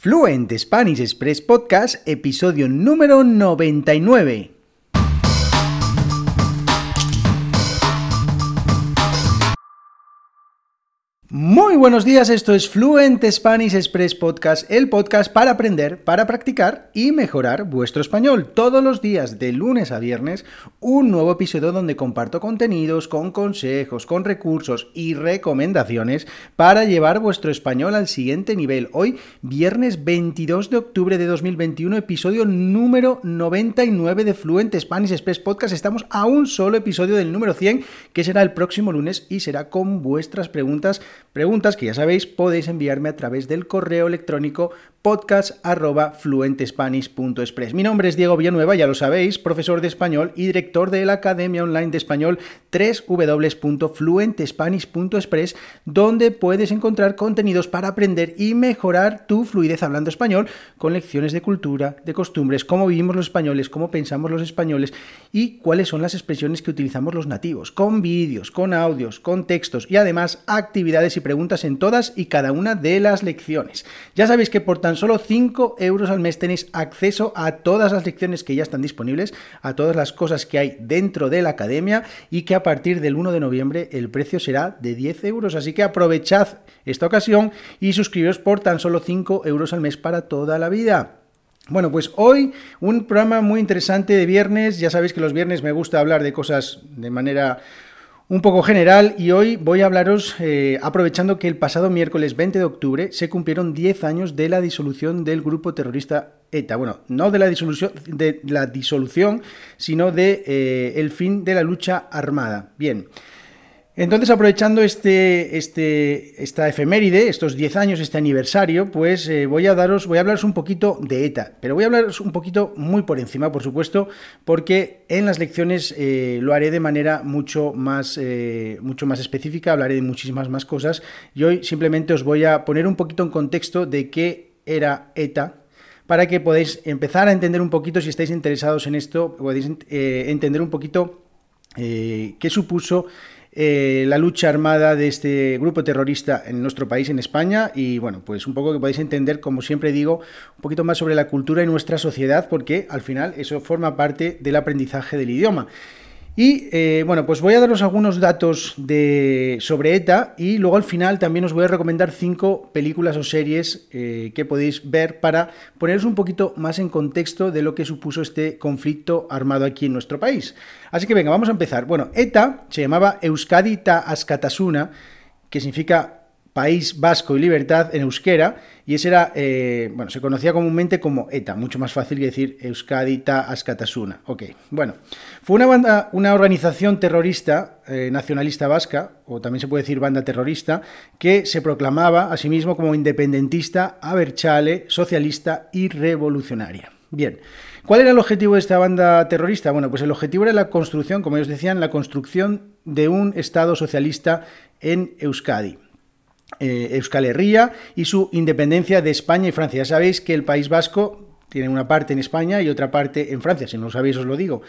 Fluent Spanish Express Podcast, episodio número 99. Muy buenos días, esto es Fluente Spanish Express Podcast, el podcast para aprender, para practicar y mejorar vuestro español. Todos los días, de lunes a viernes, un nuevo episodio donde comparto contenidos con consejos, con recursos y recomendaciones para llevar vuestro español al siguiente nivel. Hoy, viernes 22 de octubre de 2021, episodio número 99 de Fluente Spanish Express Podcast. Estamos a un solo episodio del número 100, que será el próximo lunes y será con vuestras preguntas Preguntas que ya sabéis podéis enviarme a través del correo electrónico podcast.fluentespanish.express. Mi nombre es Diego Villanueva, ya lo sabéis, profesor de español y director de la Academia Online de Español www.fluentespanish.express, donde puedes encontrar contenidos para aprender y mejorar tu fluidez hablando español con lecciones de cultura, de costumbres, cómo vivimos los españoles, cómo pensamos los españoles y cuáles son las expresiones que utilizamos los nativos, con vídeos, con audios, con textos y además actividades y preguntas en todas y cada una de las lecciones. Ya sabéis que por tan solo 5 euros al mes tenéis acceso a todas las lecciones que ya están disponibles, a todas las cosas que hay dentro de la academia y que a partir del 1 de noviembre el precio será de 10 euros. Así que aprovechad esta ocasión y suscribiros por tan solo 5 euros al mes para toda la vida. Bueno, pues hoy un programa muy interesante de viernes. Ya sabéis que los viernes me gusta hablar de cosas de manera un poco general y hoy voy a hablaros eh, aprovechando que el pasado miércoles 20 de octubre se cumplieron 10 años de la disolución del grupo terrorista ETA. Bueno, no de la disolución, de la disolución sino de eh, el fin de la lucha armada. Bien. Entonces, aprovechando este, este, esta efeméride, estos 10 años, este aniversario, pues eh, voy a daros, voy a hablaros un poquito de ETA, pero voy a hablaros un poquito muy por encima, por supuesto, porque en las lecciones eh, lo haré de manera mucho más, eh, mucho más específica, hablaré de muchísimas más cosas, y hoy simplemente os voy a poner un poquito en contexto de qué era ETA, para que podáis empezar a entender un poquito, si estáis interesados en esto, podéis entender un poquito qué supuso eh, la lucha armada de este grupo terrorista en nuestro país, en España, y bueno, pues un poco que podéis entender, como siempre digo, un poquito más sobre la cultura y nuestra sociedad, porque al final eso forma parte del aprendizaje del idioma. Y eh, bueno, pues voy a daros algunos datos de, sobre ETA y luego al final también os voy a recomendar cinco películas o series eh, que podéis ver para poneros un poquito más en contexto de lo que supuso este conflicto armado aquí en nuestro país. Así que venga, vamos a empezar. Bueno, ETA se llamaba Euskadi Ta Askatasuna, que significa País Vasco y Libertad en euskera, y ese era, eh, bueno, se conocía comúnmente como ETA, mucho más fácil que decir Euskadita Askatasuna. Ok, bueno, fue una, banda, una organización terrorista eh, nacionalista vasca, o también se puede decir banda terrorista, que se proclamaba a sí mismo como independentista, aberchale, socialista y revolucionaria. Bien, ¿cuál era el objetivo de esta banda terrorista? Bueno, pues el objetivo era la construcción, como ellos decían, la construcción de un Estado socialista en Euskadi. Eh, Euskal Herria y su independencia de España y Francia. Ya sabéis que el País Vasco tiene una parte en España y otra parte en Francia, si no lo sabéis os lo digo.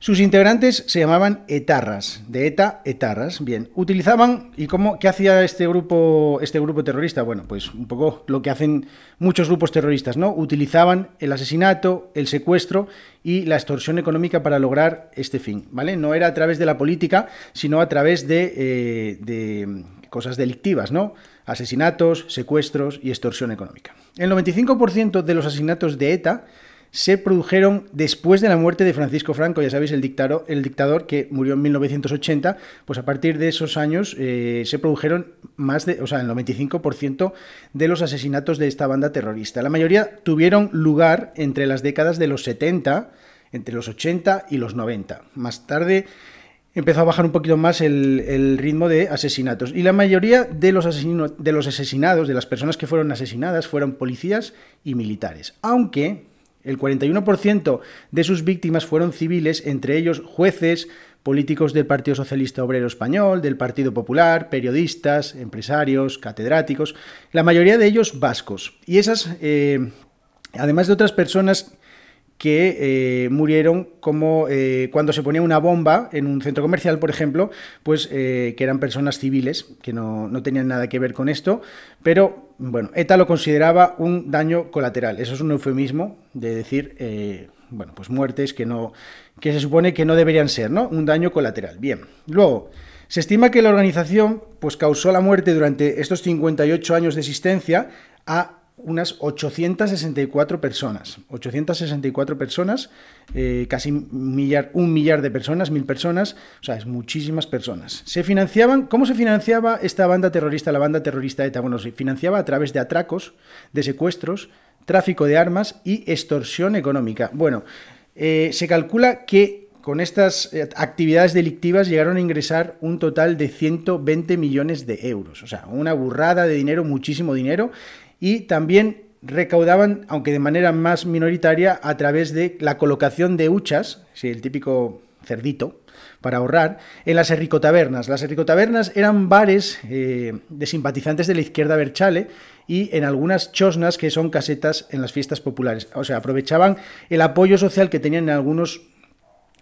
Sus integrantes se llamaban etarras, de ETA, etarras. Bien, utilizaban y cómo qué hacía este grupo este grupo terrorista? Bueno, pues un poco lo que hacen muchos grupos terroristas, ¿no? Utilizaban el asesinato, el secuestro y la extorsión económica para lograr este fin, ¿vale? No era a través de la política, sino a través de eh, cosas delictivas, ¿no? Asesinatos, secuestros y extorsión económica. El 95% de los asesinatos de ETA se produjeron después de la muerte de Francisco Franco, ya sabéis, el, dictador, el dictador que murió en 1980, pues a partir de esos años eh, se produjeron más de, o sea, el 95% de los asesinatos de esta banda terrorista. La mayoría tuvieron lugar entre las décadas de los 70, entre los 80 y los 90. Más tarde empezó a bajar un poquito más el, ritmo de asesinatos. Y la mayoría de los, de los asesinados, de las personas que fueron asesinadas, fueron policías y militares. Aunque el 41% de sus víctimas fueron civiles, entre ellos jueces, políticos del Partido Socialista Obrero Español, del Partido Popular, periodistas, empresarios, catedráticos, la mayoría de ellos vascos. Y esas, eh, además de otras personas que eh, murieron como eh, cuando se ponía una bomba en un centro comercial, por ejemplo, pues eh, que eran personas civiles, que no, tenían nada que ver con esto, pero bueno, ETA lo consideraba un daño colateral. Eso es un eufemismo de decir, bueno, pues muertes que, no, que se supone que no deberían ser, ¿no? Un daño colateral. Bien, luego... Se estima que la organización pues, causó la muerte durante estos 58 años de existencia a unas 864 personas. 864 personas, eh, casi un millar, un millar de personas, mil personas, o sea, es muchísimas personas. Se financiaban, ¿cómo se financiaba esta banda terrorista, la banda terrorista ETA? Bueno, se financiaba a través de atracos, de secuestros, tráfico de armas y extorsión económica. Bueno, eh, se calcula que con estas eh, actividades delictivas llegaron a ingresar un total de 120 millones de euros. O sea, una burrada de dinero, muchísimo dinero y también recaudaban, aunque de manera más minoritaria, a través de la colocación de huchas, el típico cerdito, para ahorrar, en las herricotabernas. Las herricotabernas eran bares eh, de simpatizantes de la izquierda berchale y en algunas chosnas que son casetas en las fiestas populares. O sea, aprovechaban el apoyo social que tenían en algunos,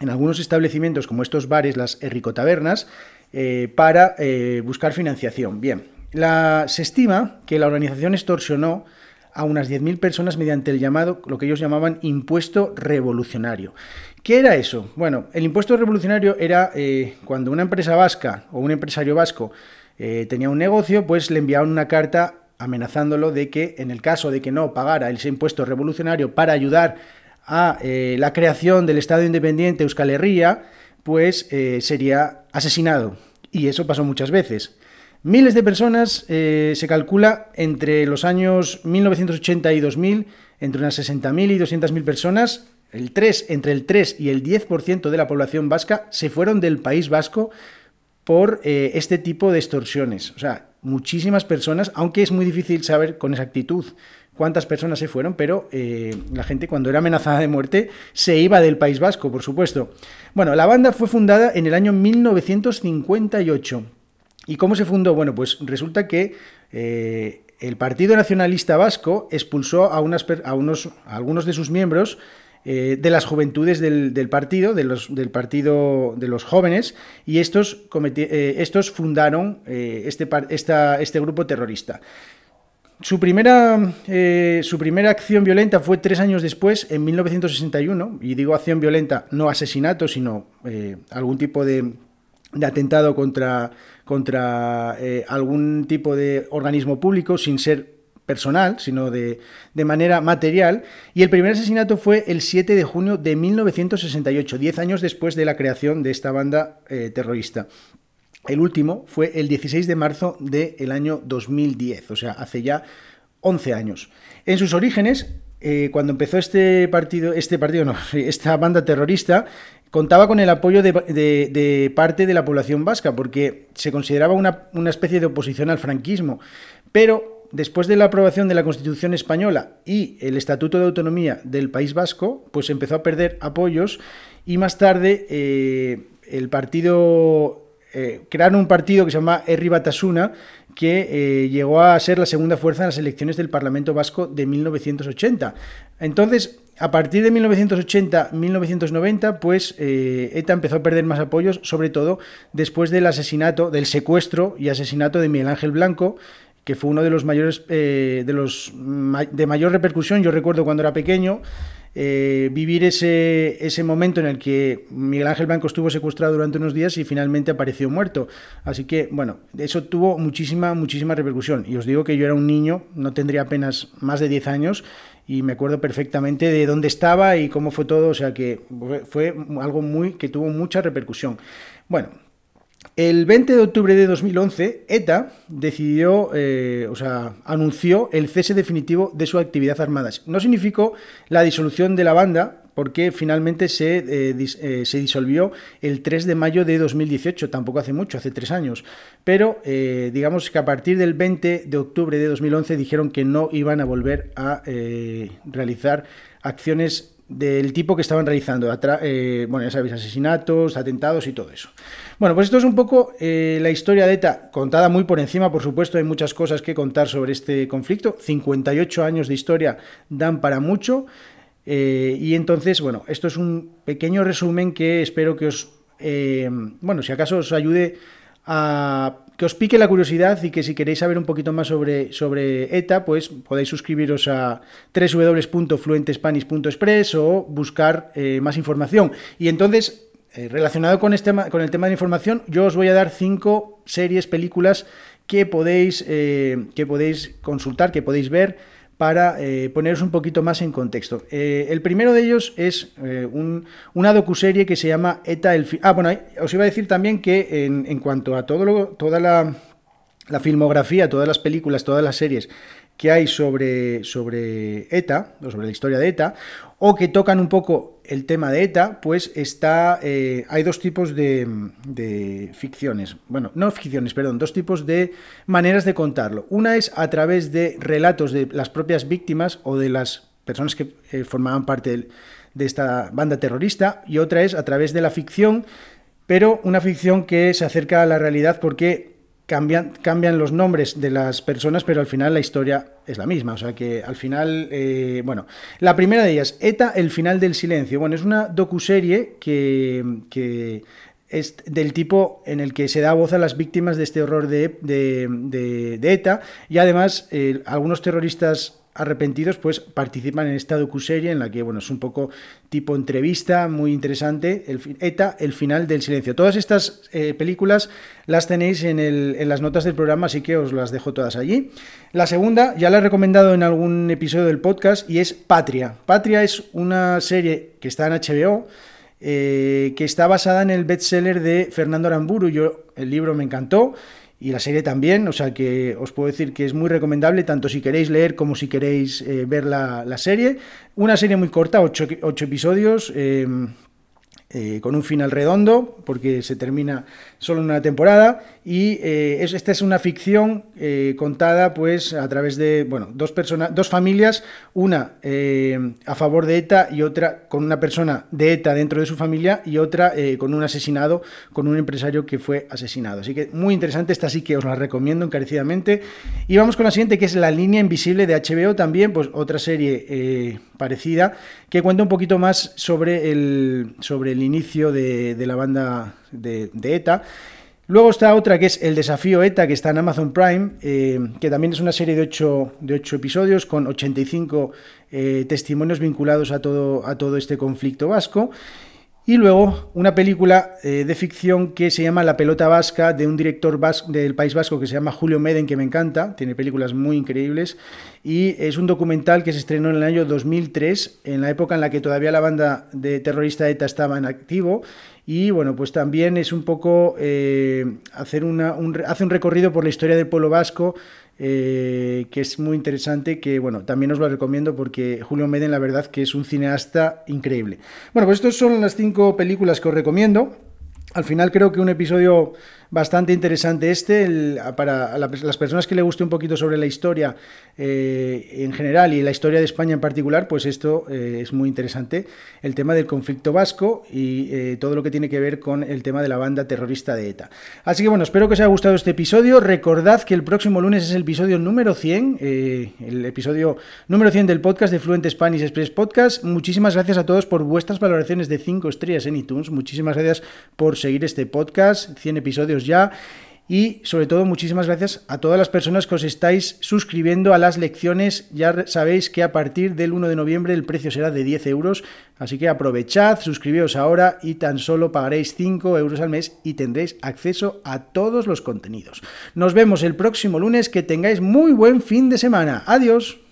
en algunos establecimientos como estos bares, las herricotabernas, eh, para eh, buscar financiación. Bien, la, se estima que la organización extorsionó a unas 10.000 personas mediante el llamado, lo que ellos llamaban impuesto revolucionario. ¿Qué era eso? Bueno, el impuesto revolucionario era eh, cuando una empresa vasca o un empresario vasco tenía un negocio, pues le enviaban una carta amenazándolo de que en el caso de que no pagara ese impuesto revolucionario para ayudar a la creación del Estado Independiente Euskal Herria, pues eh, sería asesinado. Y eso pasó muchas veces. Miles de personas eh, se calcula entre los años 1980 y 2000, entre unas 60.000 y 200.000 personas, el entre el 3 y el 10% de la población vasca se fueron del País Vasco por eh, este tipo de extorsiones. O sea, muchísimas personas, aunque es muy difícil saber con exactitud cuántas personas se fueron, pero eh, la gente cuando era amenazada de muerte se iba del País Vasco, por supuesto. Bueno, la banda fue fundada en el año 1958. ¿Y cómo se fundó? Bueno, pues resulta que eh, el Partido Nacionalista Vasco expulsó a, unos, algunos de sus miembros eh, de las juventudes del, partido, del partido de los jóvenes, y estos, estos fundaron este, este grupo terrorista. Eh, su primera, acción violenta fue tres años después, en 1961, y digo acción violenta, no asesinato, sino eh, algún tipo de, atentado contra, eh, algún tipo de organismo público, sin ser personal, sino de, de, manera material. Y el primer asesinato fue el 7 de junio de 1968, diez años después de la creación de esta banda terrorista. El último fue el 16 de marzo del año 2010, o sea, hace ya 11 años. En sus orígenes, eh, cuando empezó este partido, este partido no, esta banda terrorista, contaba con el apoyo de, parte de la población vasca, porque se consideraba una, especie de oposición al franquismo. Pero después de la aprobación de la Constitución española y el Estatuto de Autonomía del País Vasco, pues empezó a perder apoyos y más tarde eh, el partido eh, crearon un partido que se llama Herri Batasuna, que eh, llegó a ser la segunda fuerza en las elecciones del Parlamento Vasco de 1980. Entonces, a partir de 1980-1990, pues ETA eh, e empezó a perder más apoyos, sobre todo después del asesinato, del secuestro y asesinato de Miguel Ángel Blanco, que fue uno de los mayores, de los de mayor repercusión. Yo recuerdo cuando era pequeño. Eh, vivir ese, momento en el que Miguel Ángel Blanco estuvo secuestrado durante unos días y finalmente apareció muerto. Así que, bueno, eso tuvo muchísima, muchísima repercusión. Y os digo que yo era un niño, no tendría apenas más de 10 años, y me acuerdo perfectamente de dónde estaba y cómo fue todo. O sea que fue algo muy que tuvo mucha repercusión. Bueno, el 20 de octubre de 2011, ETA decidió, eh, o sea, anunció el cese definitivo de su actividad armada. No significó la disolución de la banda, porque finalmente se, eh, eh, disolvió el 3 de mayo de 2018, tampoco hace mucho, hace tres años. Pero digamos que a partir del 20 de octubre de 2011 dijeron que no iban a volver a realizar acciones del tipo que estaban realizando, eh, bueno, ya sabéis, asesinatos, atentados y todo eso. Bueno, pues esto es un poco eh, la historia de ETA, contada muy por encima, por supuesto, hay muchas cosas que contar sobre este conflicto, 58 años de historia dan para mucho, eh, y entonces, bueno, esto es un pequeño resumen que espero que os, bueno, si acaso os ayude a que os pique la curiosidad y que si queréis saber un poquito más sobre, sobre ETA, pues podéis suscribiros a www.fluentespanish.express o buscar eh, más información. Y entonces eh, relacionado con, este, con el tema de información, yo os voy a dar cinco series, películas que podéis, eh, que podéis consultar, que podéis ver para eh, poneros un poquito más en contexto. Eh, el primero de ellos es eh, una docuserie que se llama ETA el... Ah, bueno, os iba a decir también que en, cuanto a toda la, filmografía, todas las películas, todas las series que hay sobre, sobre ETA, o sobre la historia de ETA, o que tocan un poco el tema de ETA, pues está. Eh, hay dos tipos de, ficciones. Bueno, no ficciones, perdón, dos tipos de maneras de contarlo. Una es a través de relatos de las propias víctimas o de las personas que eh, formaban parte de esta banda terrorista, y otra es a través de la ficción, pero una ficción que se acerca a la realidad porque Cambian, los nombres de las personas, pero al final la historia es la misma. O sea que al final, eh, bueno, la primera de ellas, ETA, el final del silencio. Bueno, es una docuserie que, que es del tipo en el que se da voz a las víctimas de este horror de, de, ETA e y además eh, algunos terroristas arrepentidos pues participan en esta serie en la que bueno es un poco tipo entrevista muy interesante el ETA el final del silencio todas estas eh, películas las tenéis en, las notas del programa así que os las dejo todas allí la segunda ya la he recomendado en algún episodio del podcast y es Patria Patria es una serie que está en HBO eh, que está basada en el bestseller de Fernando Aramburu yo el libro me encantó y la serie también, o sea que os puedo decir que es muy recomendable tanto si queréis leer como si queréis eh, ver la, serie. Una serie muy corta, ocho episodios, eh, eh, con un final redondo, porque se termina solo en una temporada, y eh, esta es una ficción eh, contada pues, a través de bueno, dos, dos familias, una a favor de ETA y otra con una persona de ETA dentro de su familia y otra con un asesinado, con un empresario que fue asesinado. Así que muy interesante, esta sí que os la recomiendo encarecidamente. Y vamos con la siguiente, que es La línea invisible de HBO, también pues, otra serie parecida, que cuenta un poquito más sobre el, sobre el el inicio de, la banda de, ETA. E Luego está otra que es El desafío ETA, que está en Amazon Prime, eh, que también es una serie de 8, de ocho episodios con 85 eh, testimonios vinculados a todo, a todo este conflicto vasco. Y luego una película eh, de ficción que se llama La pelota vasca, de un director del País Vasco que se llama Julio Meden, que me encanta, tiene películas muy increíbles, y es un documental que se estrenó en el año 2003, en la época en la que todavía la banda de terrorista ETA estaba en activo, y bueno, pues también es un poco eh, hacer hace un recorrido por la historia del pueblo vasco eh, que es muy interesante, que bueno, también os lo recomiendo porque Julio Meden la verdad que es un cineasta increíble. Bueno, pues estas son las cinco películas que os recomiendo. Al final creo que un episodio bastante interesante este. para las personas que le guste un poquito sobre la historia eh, en general y la historia de España en particular, pues esto eh, es muy interesante. El tema del conflicto vasco y eh, todo lo que tiene que ver con el tema de la banda terrorista de ETA. Así que bueno, espero que os haya gustado este episodio. Recordad que el próximo lunes es el episodio número 100, el episodio número 100 del podcast de Fluent Spanish Express Podcast. Muchísimas gracias a todos por vuestras valoraciones de 5 estrellas en iTunes. Muchísimas gracias por seguir este podcast. 100 episodios ya. Y sobre todo muchísimas gracias a todas las personas que os estáis suscribiendo a las lecciones. Ya sabéis que a partir del 1 de noviembre el precio será de 10 euros. Así que aprovechad, suscribíos ahora y tan solo pagaréis 5 euros al mes y tendréis acceso a todos los contenidos. Nos vemos el próximo lunes. Que tengáis muy buen fin de semana. Adiós.